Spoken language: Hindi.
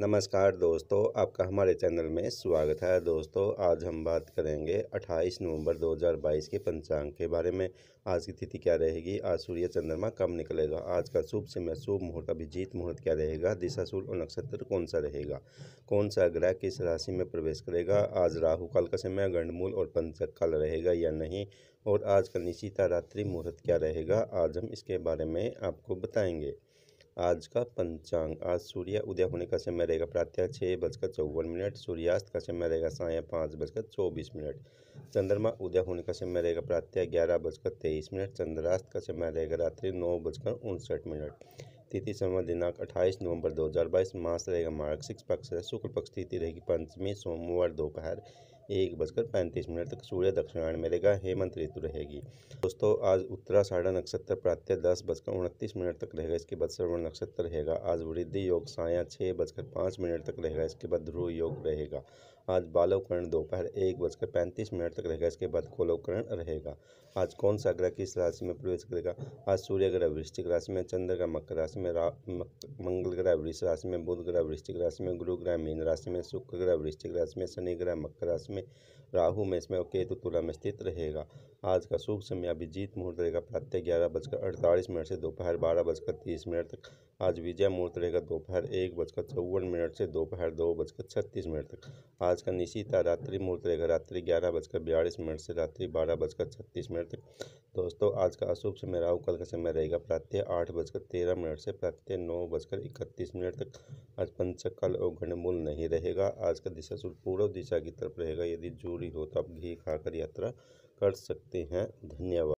नमस्कार दोस्तों आपका हमारे चैनल में स्वागत है दोस्तों आज हम बात करेंगे 28 नवंबर 2022 के पंचांग के बारे में आज की तिथि क्या रहेगी आज सूर्य चंद्रमा कब निकलेगा आज का शुभ समय शुभ मुहूर्त अभिजीत मुहूर्त क्या रहेगा दिशा सूर्य और नक्षत्र कौन सा रहेगा कौन सा ग्रह किस राशि में प्रवेश करेगा आज राहु काल का समय गंडमूल और पंचक काल रहेगा या नहीं और आज का निशिता रात्रि मुहूर्त क्या रहेगा आज हम इसके बारे में आपको बताएंगे आज का पंचांग आज सूर्य उदय होने का समय रहेगा प्रातः छः बजकर चौवन मिनट सूर्यास्त का समय रहेगा साय पाँच बजकर चौबीस मिनट चंद्रमा उदय होने का समय रहेगा प्रातः ग्यारह बजकर तेईस मिनट चंद्रास्त का समय रहेगा रात्रि नौ बजकर उनसठ मिनट तिथि समय दिनांक अट्ठाईस नवंबर बाईस मास रहेगा मार्ग सिक्स पक्ष शुक्ल पक्ष तिथि रहेगी पंचमी सोमवार दोपहर एक बजकर पैंतीस मिनट तक सूर्य दक्षिणायण में रहेगा हेमंत ऋतु रहेगी दोस्तों आज उत्तरा साढ़ा नक्षत्र प्रातः दस बजकर उनतीस मिनट तक रहेगा इसके बाद श्रवण नक्षत्र रहेगा आज वृद्धि योग साया छः बजकर पाँच मिनट तक रहेगा इसके बाद ध्रुव योग रहेगा आज बालोकरण दोपहर एक बजकर पैंतीस मिनट तक रहेगा इसके बाद कोलोकरण रहेगा आज कौन सा ग्रह किस राशि में प्रवेश करेगा आज सूर्य ग्रह वृश्चिक राशि में चंद्र ग्रह मकर राशि में मंगल ग्रह वृक्ष राशि में बुध ग्रह वृश्चिक राशि में गुरु ग्रह मीन राशि में शुक्र ग्रह वृश्चिक राशि में शनि ग्रह मकर राशि में में राहु मेष में और केतु तो तुला में स्थित रहेगा आज का शुभ समय अभिजीत मुहूर्त रहेगा प्रातः ग्यारह बजकर अड़तालीस मिनट से दोपहर बारह बजकर तीस मिनट तक आज विजय मुहूर्त रहेगा दोपहर एक बजकर चौवन मिनट से दोपहर दो बजकर छत्तीस मिनट तक आज का निशिता रात्रि मुहूर्त रहेगा रात्रि ग्यारह बजकर बयालीस मिनट से रात्रि बारह बजकर छत्तीस मिनट तक दोस्तों आज का अशुभ समय राहु कल का समय रहेगा प्रातः आठ बजकर तेरह मिनट से प्रातः नौ बजकर इकतीस मिनट तक आज कल और घनमूल नहीं रहेगा आज का दिशा सूर्य पूर्व दिशा की तरफ रहेगा यदि जूरी हो तो आप घी खाकर यात्रा कर सकते हैं धन्यवाद